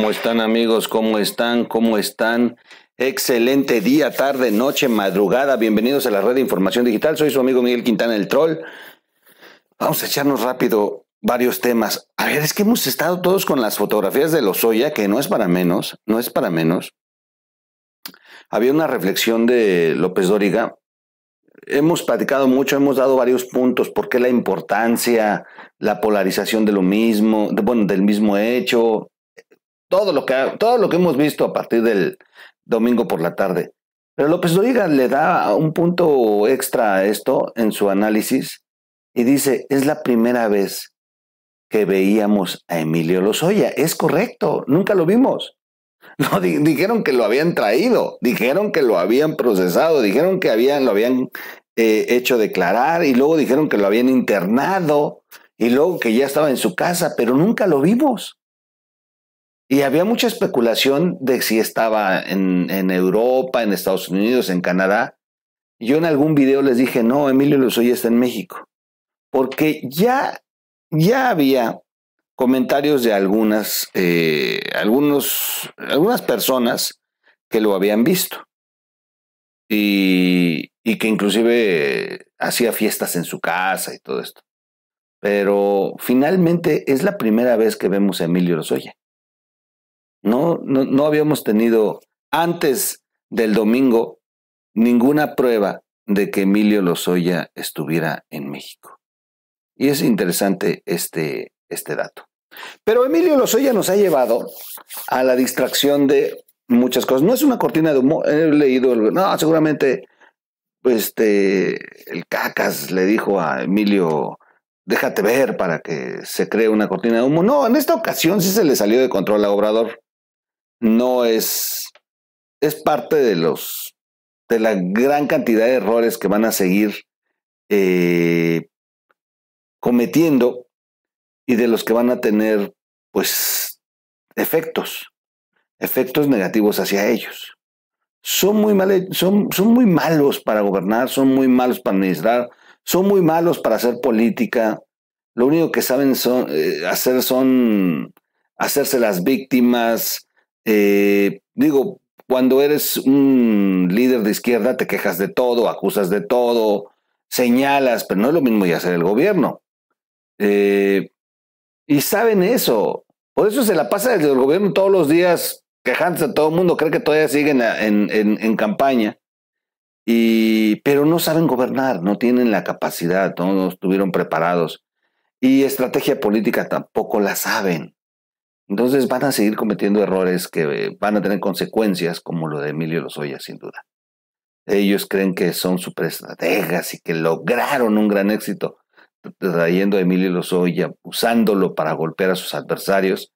¿Cómo están amigos? ¿Cómo están? ¿Cómo están? Excelente día, tarde, noche, madrugada. Bienvenidos a la red de información digital. Soy su amigo Miguel Quintana, el troll. Vamos a echarnos rápido varios temas. A ver, es que hemos estado todos con las fotografías de Lozoya, que no es para menos, no es para menos. Había una reflexión de López Dóriga. Hemos platicado mucho, hemos dado varios puntos, por qué la importancia, la polarización de lo mismo, bueno, del mismo hecho, todo lo que, todo lo que hemos visto a partir del domingo por la tarde. Pero López Oiga le da un punto extra a esto en su análisis y dice, es la primera vez que veíamos a Emilio Lozoya. Es correcto, nunca lo vimos. dijeron que lo habían traído, dijeron que lo habían procesado, dijeron que habían, lo habían eh, hecho declarar y luego dijeron que lo habían internado y luego que ya estaba en su casa, pero nunca lo vimos. Y había mucha especulación de si estaba en, Europa, en Estados Unidos, en Canadá. Yo en algún video les dije, no, Emilio Lozoya está en México. Porque ya, ya había comentarios de algunas, eh, algunos, algunas personas que lo habían visto. Y, que inclusive hacía fiestas en su casa y todo esto. Pero finalmente es la primera vez que vemos a Emilio Lozoya. No, no, habíamos tenido antes del domingo ninguna prueba de que Emilio Lozoya estuviera en México. Y es interesante este, este dato. Pero Emilio Lozoya nos ha llevado a la distracción de muchas cosas. No es una cortina de humo. He leído, no, seguramente este, el Cacas le dijo a Emilio, déjate ver para que se cree una cortina de humo. No, en esta ocasión sí se le salió de control a Obrador no es, es parte de los, de la gran cantidad de errores que van a seguir eh, cometiendo y de los que van a tener, pues, efectos, efectos negativos hacia ellos. Son muy, mal, son, son muy malos para gobernar, son muy malos para administrar, son muy malos para hacer política. Lo único que saben son, eh, hacer son hacerse las víctimas, eh, digo, cuando eres un líder de izquierda te quejas de todo, acusas de todo, señalas, pero no es lo mismo ya hacer el gobierno. Eh, y saben eso. Por eso se la pasa el gobierno todos los días quejándose a todo el mundo, cree que todavía siguen en, en, campaña. Y, pero no saben gobernar, no tienen la capacidad, no estuvieron preparados. Y estrategia política tampoco la saben. Entonces van a seguir cometiendo errores que eh, van a tener consecuencias como lo de Emilio Lozoya, sin duda. Ellos creen que son superestrategas y que lograron un gran éxito trayendo a Emilio Lozoya, usándolo para golpear a sus adversarios.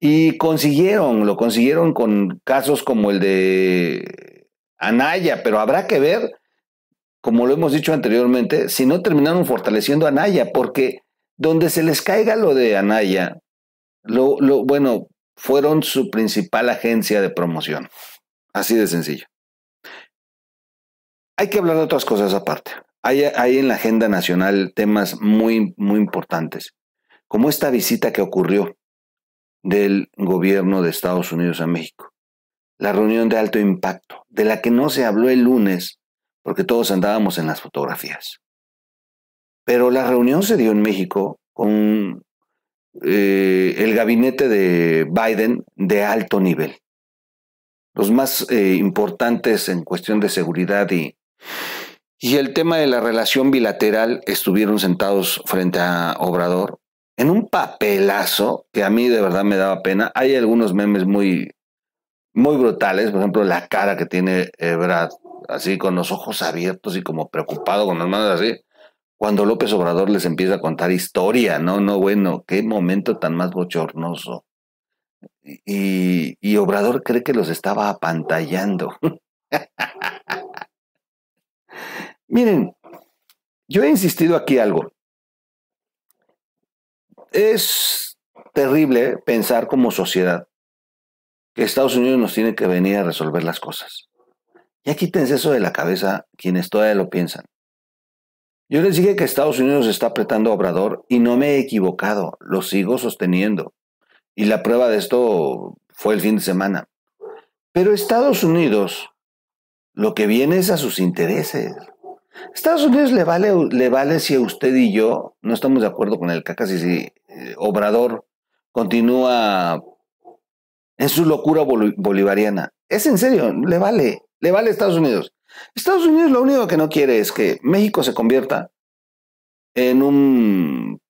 Y consiguieron, lo consiguieron con casos como el de Anaya, pero habrá que ver, como lo hemos dicho anteriormente, si no terminaron fortaleciendo a Anaya, porque donde se les caiga lo de Anaya, lo, bueno, fueron su principal agencia de promoción. Así de sencillo. Hay que hablar de otras cosas aparte. Hay, hay en la agenda nacional temas muy, muy importantes, como esta visita que ocurrió del gobierno de Estados Unidos a México, la reunión de alto impacto, de la que no se habló el lunes, porque todos andábamos en las fotografías. Pero la reunión se dio en México con eh, el gabinete de Biden de alto nivel. Los más eh, importantes en cuestión de seguridad y, y el tema de la relación bilateral estuvieron sentados frente a Obrador en un papelazo que a mí de verdad me daba pena. Hay algunos memes muy, muy brutales, por ejemplo, la cara que tiene eh, Brad, así con los ojos abiertos y como preocupado con las manos así cuando López Obrador les empieza a contar historia, no, no, bueno, qué momento tan más bochornoso. Y, Obrador cree que los estaba apantallando. Miren, yo he insistido aquí algo. Es terrible pensar como sociedad que Estados Unidos nos tiene que venir a resolver las cosas. Ya quítense eso de la cabeza quienes todavía lo piensan. Yo les dije que Estados Unidos está apretando a Obrador y no me he equivocado, lo sigo sosteniendo. Y la prueba de esto fue el fin de semana. Pero Estados Unidos lo que viene es a sus intereses. Estados Unidos le vale, le vale si usted y yo no estamos de acuerdo con el caca, si, eh, Obrador continúa en su locura bolivariana. Es en serio, le vale, le vale a Estados Unidos. Estados Unidos lo único que no quiere es que México se convierta en, un,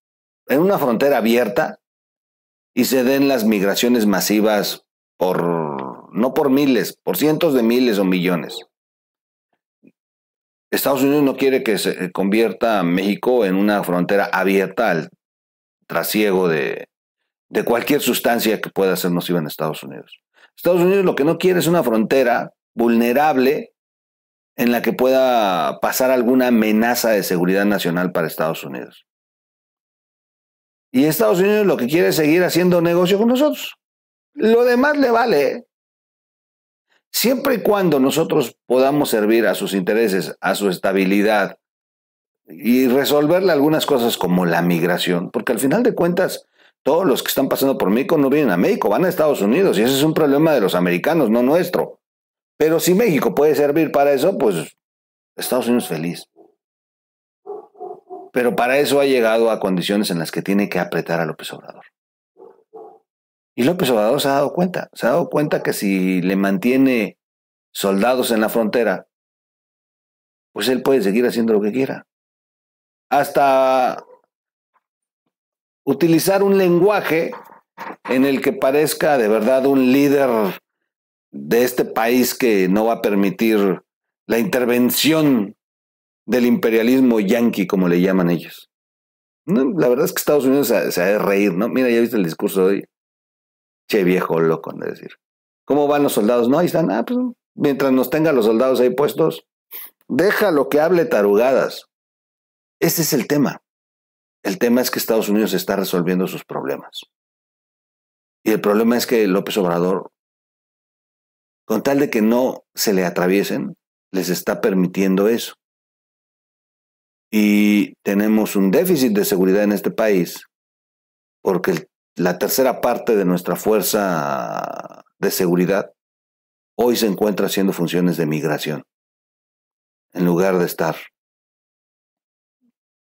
en una frontera abierta y se den las migraciones masivas por, no por miles, por cientos de miles o millones. Estados Unidos no quiere que se convierta México en una frontera abierta al trasiego de, de cualquier sustancia que pueda ser nociva en Estados Unidos. Estados Unidos lo que no quiere es una frontera vulnerable en la que pueda pasar alguna amenaza de seguridad nacional para Estados Unidos. Y Estados Unidos lo que quiere es seguir haciendo negocio con nosotros. Lo demás le vale. Siempre y cuando nosotros podamos servir a sus intereses, a su estabilidad y resolverle algunas cosas como la migración, porque al final de cuentas, todos los que están pasando por México no vienen a México, van a Estados Unidos y ese es un problema de los americanos, no nuestro. Pero si México puede servir para eso, pues Estados Unidos feliz. Pero para eso ha llegado a condiciones en las que tiene que apretar a López Obrador. Y López Obrador se ha dado cuenta, se ha dado cuenta que si le mantiene soldados en la frontera, pues él puede seguir haciendo lo que quiera. Hasta utilizar un lenguaje en el que parezca de verdad un líder de este país que no va a permitir la intervención del imperialismo yanqui, como le llaman ellos. la verdad es que Estados Unidos se, ha de reír, ¿no? Mira, ya viste el discurso de hoy. Che, viejo loco, de decir. ¿Cómo van los soldados? No, ahí están. Ah, pues, mientras nos tengan los soldados ahí puestos, deja lo que hable tarugadas. Ese es el tema. El tema es que Estados Unidos está resolviendo sus problemas. Y el problema es que López Obrador con tal de que no se le atraviesen, les está permitiendo eso. Y tenemos un déficit de seguridad en este país, porque la tercera parte de nuestra fuerza de seguridad hoy se encuentra haciendo funciones de migración, en lugar de estar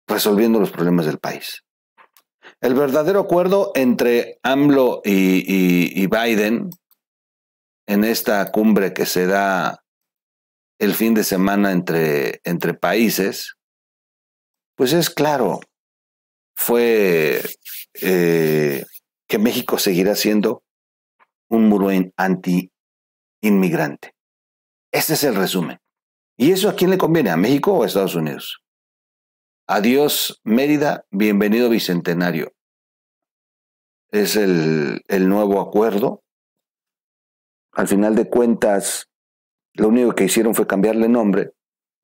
resolviendo los problemas del país. El verdadero acuerdo entre AMLO y, y Biden en esta cumbre que se da el fin de semana entre, entre países, pues es claro, fue eh, que México seguirá siendo un muro anti-inmigrante. Este es el resumen. ¿Y eso a quién le conviene? ¿A México o a Estados Unidos? Adiós Mérida, bienvenido Bicentenario. Es el nuevo acuerdo al final de cuentas lo único que hicieron fue cambiarle nombre,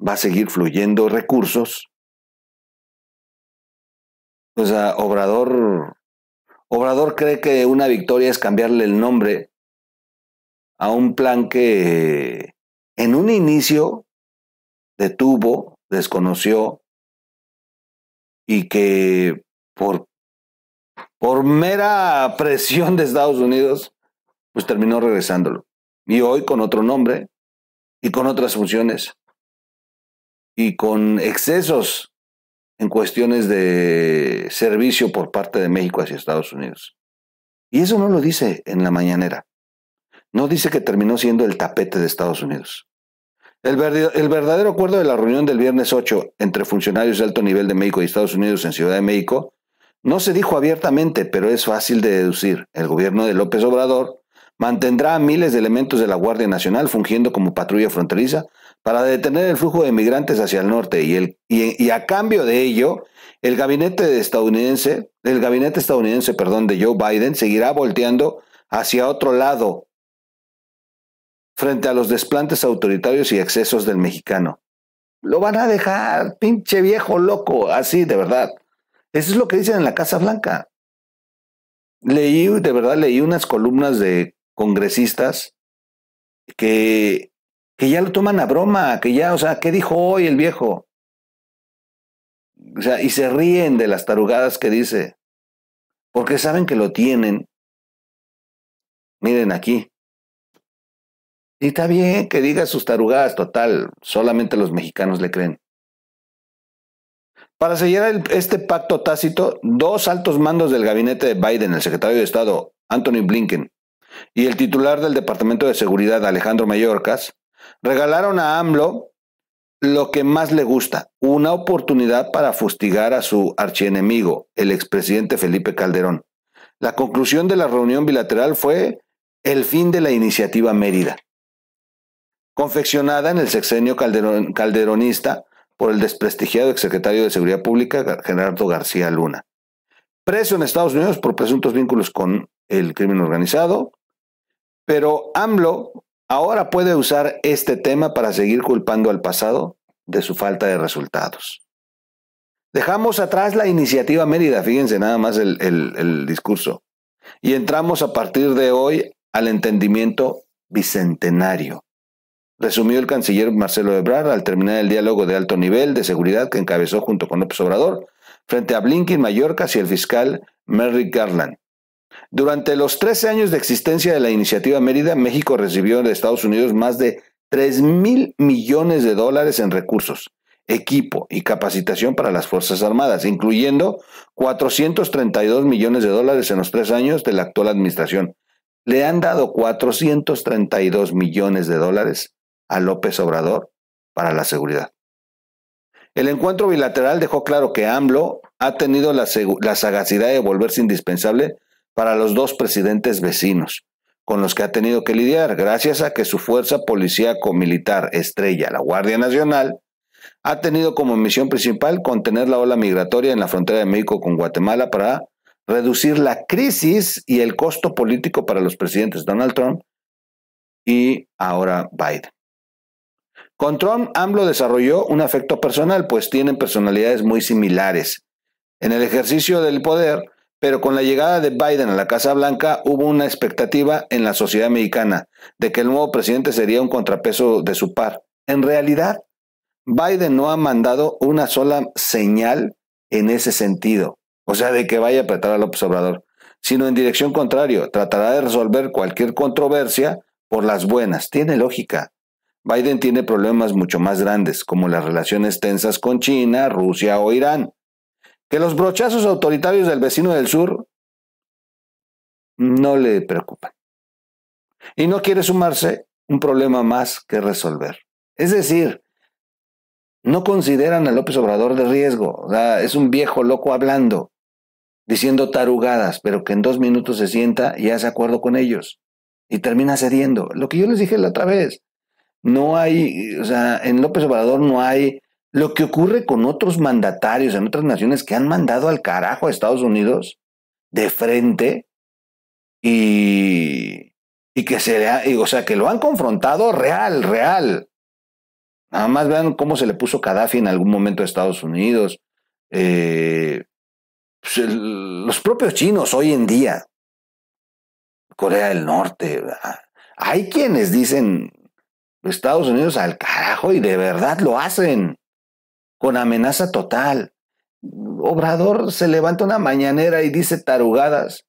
va a seguir fluyendo recursos. O sea, Obrador, Obrador cree que una victoria es cambiarle el nombre a un plan que en un inicio detuvo, desconoció y que por, por mera presión de Estados Unidos pues terminó regresándolo. Y hoy con otro nombre y con otras funciones y con excesos en cuestiones de servicio por parte de México hacia Estados Unidos. Y eso no lo dice en la mañanera. No dice que terminó siendo el tapete de Estados Unidos. El, verdadero acuerdo de la reunión del viernes 8 entre funcionarios de alto nivel de México y Estados Unidos en Ciudad de México no se dijo abiertamente, pero es fácil de deducir. El gobierno de López Obrador Mantendrá a miles de elementos de la Guardia Nacional fungiendo como patrulla fronteriza para detener el flujo de migrantes hacia el norte y, y a cambio de ello, el gabinete estadounidense, el gabinete estadounidense, perdón, de Joe Biden seguirá volteando hacia otro lado frente a los desplantes autoritarios y excesos del mexicano. Lo van a dejar, pinche viejo loco, así de verdad. Eso es lo que dicen en la Casa Blanca. Leí, de verdad, leí unas columnas de congresistas que, que ya lo toman a broma, que ya, o sea, ¿qué dijo hoy el viejo? O sea, y se ríen de las tarugadas que dice, porque saben que lo tienen. Miren aquí. Y está bien que diga sus tarugadas, total, solamente los mexicanos le creen. Para sellar este pacto tácito, dos altos mandos del gabinete de Biden, el secretario de Estado, Anthony Blinken, y el titular del Departamento de Seguridad, Alejandro Mallorcas, regalaron a AMLO lo que más le gusta, una oportunidad para fustigar a su archienemigo, el expresidente Felipe Calderón. La conclusión de la reunión bilateral fue el fin de la iniciativa Mérida, confeccionada en el sexenio calderonista por el desprestigiado exsecretario de Seguridad Pública, Gerardo García Luna. Preso en Estados Unidos por presuntos vínculos con el crimen organizado, pero AMLO ahora puede usar este tema para seguir culpando al pasado de su falta de resultados. Dejamos atrás la iniciativa Mérida, fíjense nada más el, discurso, y entramos a partir de hoy al entendimiento bicentenario. Resumió el canciller Marcelo Ebrard al terminar el diálogo de alto nivel de seguridad que encabezó junto con López Obrador frente a Blinken Mallorca y el fiscal Merrick Garland. Durante los 13 años de existencia de la iniciativa Mérida, México recibió de Estados Unidos más de 3 mil millones de dólares en recursos, equipo y capacitación para las Fuerzas Armadas, incluyendo 432 millones de dólares en los tres años de la actual administración. Le han dado 432 millones de dólares a López Obrador para la seguridad. El encuentro bilateral dejó claro que AMLO ha tenido la, la sagacidad de volverse indispensable para los dos presidentes vecinos, con los que ha tenido que lidiar gracias a que su fuerza policíaco-militar estrella, la Guardia Nacional, ha tenido como misión principal contener la ola migratoria en la frontera de México con Guatemala para reducir la crisis y el costo político para los presidentes Donald Trump y ahora Biden. Con Trump, AMLO desarrolló un afecto personal, pues tienen personalidades muy similares. En el ejercicio del poder, pero con la llegada de Biden a la Casa Blanca hubo una expectativa en la sociedad mexicana de que el nuevo presidente sería un contrapeso de su par. En realidad, Biden no ha mandado una sola señal en ese sentido, o sea, de que vaya a apretar al observador, sino en dirección contraria. tratará de resolver cualquier controversia por las buenas. Tiene lógica. Biden tiene problemas mucho más grandes, como las relaciones tensas con China, Rusia o Irán que los brochazos autoritarios del vecino del sur no le preocupan. Y no quiere sumarse un problema más que resolver. Es decir, no consideran a López Obrador de riesgo. es un viejo loco hablando, diciendo tarugadas, pero que en dos minutos se sienta y hace acuerdo con ellos. Y termina cediendo. Lo que yo les dije la otra vez. No hay, o sea, en López Obrador no hay lo que ocurre con otros mandatarios en otras naciones que han mandado al carajo a Estados Unidos de frente y, y que se o sea, que lo han confrontado real, real. Nada más vean cómo se le puso Gaddafi en algún momento a Estados Unidos. Eh, pues los propios chinos hoy en día. Corea del Norte. Hay quienes dicen Estados Unidos al carajo y de verdad lo hacen con amenaza total. Obrador se levanta una mañanera y dice tarugadas.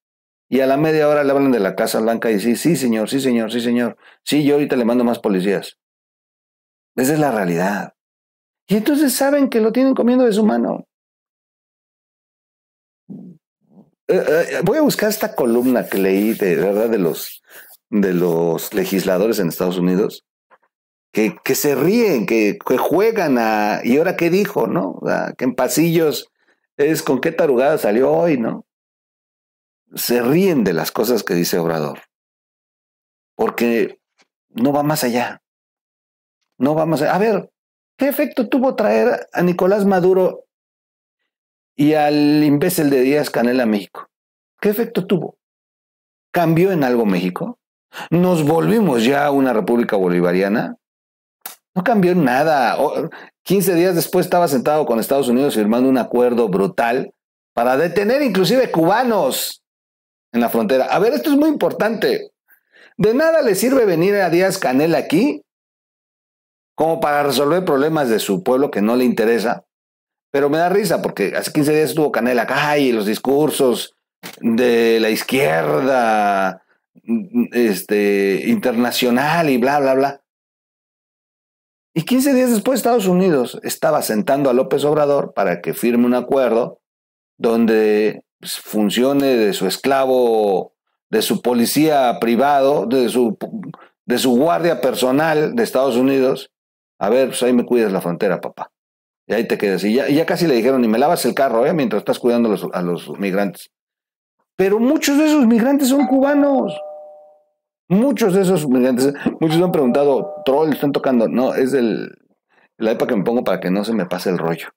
Y a la media hora le hablan de la Casa Blanca y dice, sí, señor, sí, señor, sí, señor. Sí, yo ahorita le mando más policías. Esa es la realidad. Y entonces saben que lo tienen comiendo de su mano. Eh, eh, voy a buscar esta columna que leí de verdad de los de los legisladores en Estados Unidos que, se ríen, que, juegan a... ¿Y ahora qué dijo, no? que en pasillos es con qué tarugada salió hoy, ¿no? Se ríen de las cosas que dice Obrador, porque no va más allá. No va más allá. A ver, ¿qué efecto tuvo traer a Nicolás Maduro y al imbécil de Díaz Canel a México? ¿Qué efecto tuvo? ¿Cambió en algo México? ¿Nos volvimos ya a una república bolivariana? No cambió nada. 15 días después estaba sentado con Estados Unidos firmando un acuerdo brutal para detener inclusive cubanos en la frontera. A ver, esto es muy importante. De nada le sirve venir a Díaz Canel aquí como para resolver problemas de su pueblo que no le interesa. Pero me da risa porque hace 15 días estuvo Canel acá y los discursos de la izquierda este, internacional y bla, bla, bla. Y 15 días después Estados Unidos estaba sentando a López Obrador para que firme un acuerdo donde funcione de su esclavo, de su policía privado, de su, de su guardia personal de Estados Unidos. A ver, pues ahí me cuidas la frontera, papá. Y ahí te quedas. Y ya, casi le dijeron, y me lavas el carro, ¿eh? Mientras estás cuidando a los, a los migrantes. Pero muchos de esos migrantes son cubanos. Muchos de esos muchos han preguntado, troll, están tocando. No, es el, la época que me pongo para que no se me pase el rollo.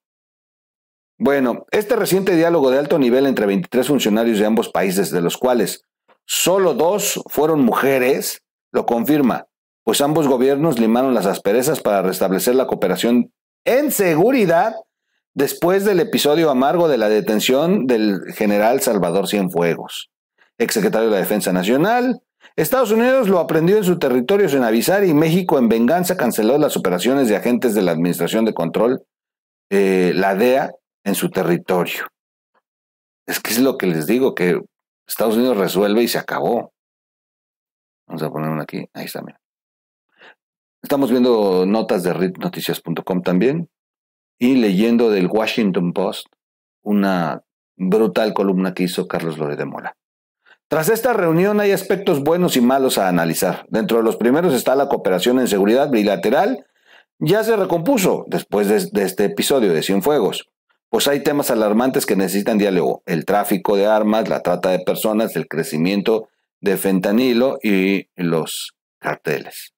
Bueno, este reciente diálogo de alto nivel entre 23 funcionarios de ambos países, de los cuales solo dos fueron mujeres, lo confirma, pues ambos gobiernos limaron las asperezas para restablecer la cooperación en seguridad después del episodio amargo de la detención del general Salvador Cienfuegos, exsecretario de la Defensa Nacional, Estados Unidos lo aprendió en su territorio sin avisar y México en venganza canceló las operaciones de agentes de la Administración de Control, eh, la DEA, en su territorio. Es que es lo que les digo, que Estados Unidos resuelve y se acabó. Vamos a ponerlo aquí. Ahí está, Estamos viendo notas de ritnoticias.com también y leyendo del Washington Post una brutal columna que hizo Carlos Lore de Mola. Tras esta reunión hay aspectos buenos y malos a analizar. Dentro de los primeros está la cooperación en seguridad bilateral. Ya se recompuso después de, este episodio de Cienfuegos. Pues hay temas alarmantes que necesitan diálogo. El tráfico de armas, la trata de personas, el crecimiento de fentanilo y los carteles.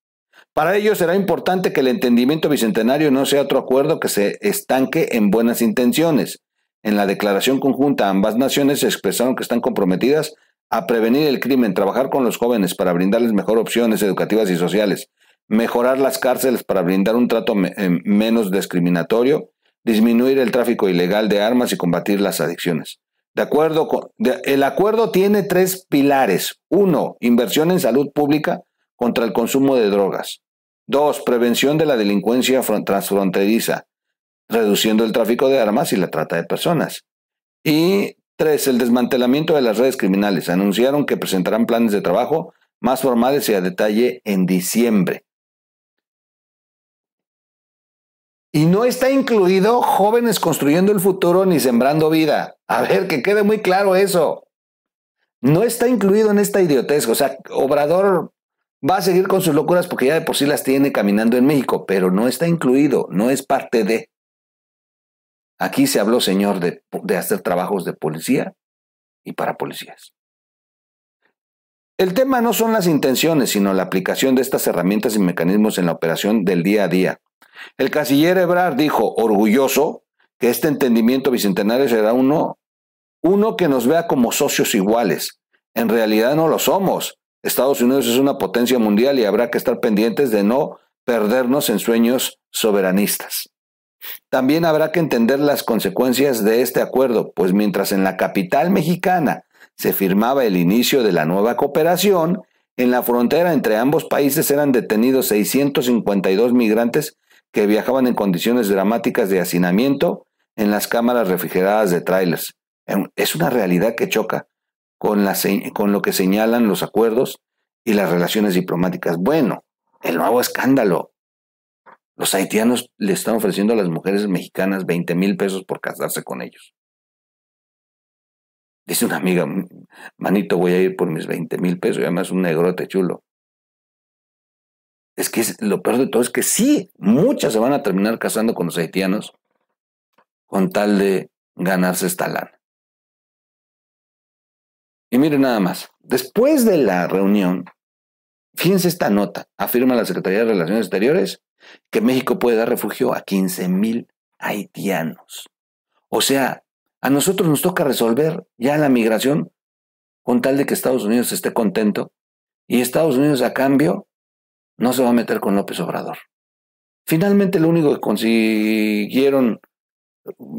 Para ello será importante que el entendimiento bicentenario no sea otro acuerdo que se estanque en buenas intenciones. En la declaración conjunta ambas naciones expresaron que están comprometidas a prevenir el crimen, trabajar con los jóvenes para brindarles mejor opciones educativas y sociales, mejorar las cárceles para brindar un trato em, menos discriminatorio, disminuir el tráfico ilegal de armas y combatir las adicciones. De acuerdo con, el acuerdo tiene tres pilares. Uno, inversión en salud pública contra el consumo de drogas. Dos, prevención de la delincuencia transfronteriza, reduciendo el tráfico de armas y la trata de personas. Y Tres, el desmantelamiento de las redes criminales. Anunciaron que presentarán planes de trabajo más formales y a detalle en diciembre. Y no está incluido jóvenes construyendo el futuro ni sembrando vida. A ver, que quede muy claro eso. No está incluido en esta idiotez. O sea, Obrador va a seguir con sus locuras porque ya de por sí las tiene caminando en México, pero no está incluido, no es parte de. Aquí se habló, Señor, de, hacer trabajos de policía y para policías. El tema no son las intenciones, sino la aplicación de estas herramientas y mecanismos en la operación del día a día. El canciller Ebrard dijo, orgulloso, que este entendimiento bicentenario será uno, uno que nos vea como socios iguales. En realidad no lo somos. Estados Unidos es una potencia mundial y habrá que estar pendientes de no perdernos en sueños soberanistas. También habrá que entender las consecuencias de este acuerdo, pues mientras en la capital mexicana se firmaba el inicio de la nueva cooperación, en la frontera entre ambos países eran detenidos 652 migrantes que viajaban en condiciones dramáticas de hacinamiento en las cámaras refrigeradas de trailers. Eh, es una realidad que choca con, con lo que señalan los acuerdos y las relaciones diplomáticas. Bueno, el nuevo escándalo los haitianos le están ofreciendo a las mujeres mexicanas 20 mil pesos por casarse con ellos. Dice una amiga, manito, voy a ir por mis 20 mil pesos, y además un negrote chulo. Es que lo peor de todo es que sí, muchas se van a terminar casando con los haitianos con tal de ganarse esta lana. Y miren nada más, después de la reunión, Fíjense esta nota, afirma la Secretaría de Relaciones Exteriores que México puede dar refugio a 15 mil haitianos. O sea, a nosotros nos toca resolver ya la migración con tal de que Estados Unidos esté contento y Estados Unidos a cambio no se va a meter con López Obrador. Finalmente lo único que consiguieron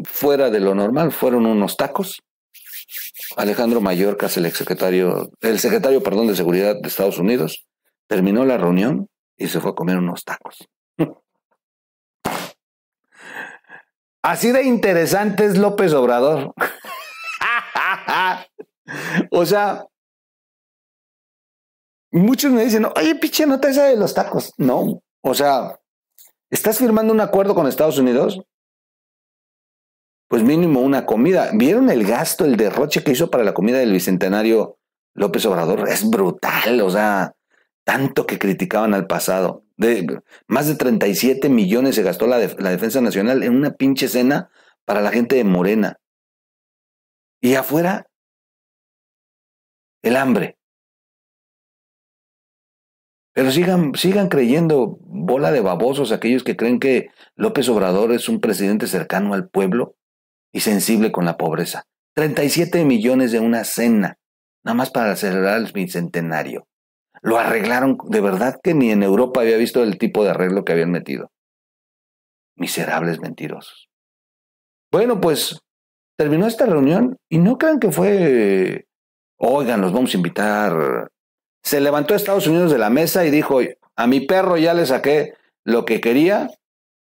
fuera de lo normal fueron unos tacos. Alejandro Mallorca el secretario, el secretario perdón, de Seguridad de Estados Unidos, Terminó la reunión y se fue a comer unos tacos. Así de interesante es López Obrador. o sea, muchos me dicen, oye, no te esa de los tacos. No, o sea, ¿estás firmando un acuerdo con Estados Unidos? Pues mínimo una comida. ¿Vieron el gasto, el derroche que hizo para la comida del Bicentenario López Obrador? Es brutal, o sea, tanto que criticaban al pasado. De, más de 37 millones se gastó la, Defensa Nacional en una pinche cena para la gente de Morena. Y afuera, el hambre. Pero sigan, sigan creyendo bola de babosos aquellos que creen que López Obrador es un presidente cercano al pueblo y sensible con la pobreza. 37 millones de una cena, nada más para celebrar el bicentenario. Lo arreglaron, de verdad que ni en Europa había visto el tipo de arreglo que habían metido. Miserables mentirosos. Bueno, pues terminó esta reunión y no crean que fue, oigan, nos vamos a invitar. Se levantó Estados Unidos de la mesa y dijo, a mi perro ya le saqué lo que quería,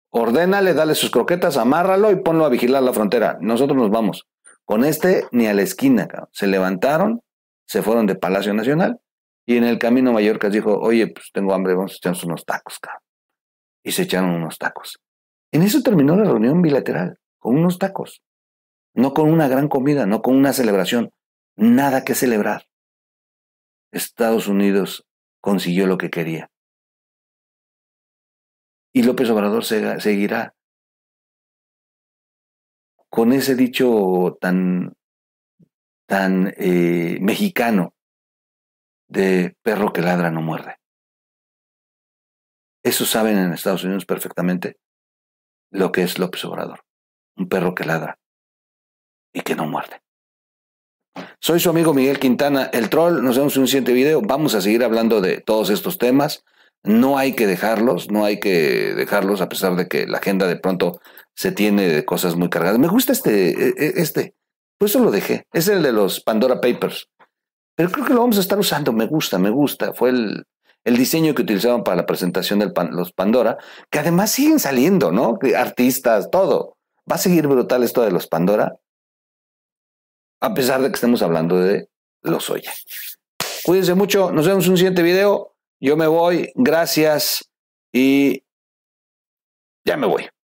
ordénale, dale sus croquetas, amárralo y ponlo a vigilar la frontera. Nosotros nos vamos. Con este ni a la esquina, Se levantaron, se fueron de Palacio Nacional y en el camino Mallorca dijo, oye, pues tengo hambre, vamos a echarnos unos tacos, cabrón. Y se echaron unos tacos. En eso terminó la reunión bilateral, con unos tacos. No con una gran comida, no con una celebración. Nada que celebrar. Estados Unidos consiguió lo que quería. Y López Obrador seguirá con ese dicho tan, tan eh, mexicano, de perro que ladra no muerde. Eso saben en Estados Unidos perfectamente lo que es López Obrador, un perro que ladra y que no muerde. Soy su amigo Miguel Quintana, el troll, nos vemos en un siguiente video, vamos a seguir hablando de todos estos temas, no hay que dejarlos, no hay que dejarlos a pesar de que la agenda de pronto se tiene de cosas muy cargadas. Me gusta este, e, e, este, por pues eso lo dejé, es el de los Pandora Papers. Pero creo que lo vamos a estar usando, me gusta, me gusta. Fue el, diseño que utilizaron para la presentación de los Pandora, que además siguen saliendo, ¿no? Artistas, todo. Va a seguir brutal esto de los Pandora, a pesar de que estemos hablando de los Oye. Cuídense mucho, nos vemos en un siguiente video. Yo me voy, gracias y ya me voy.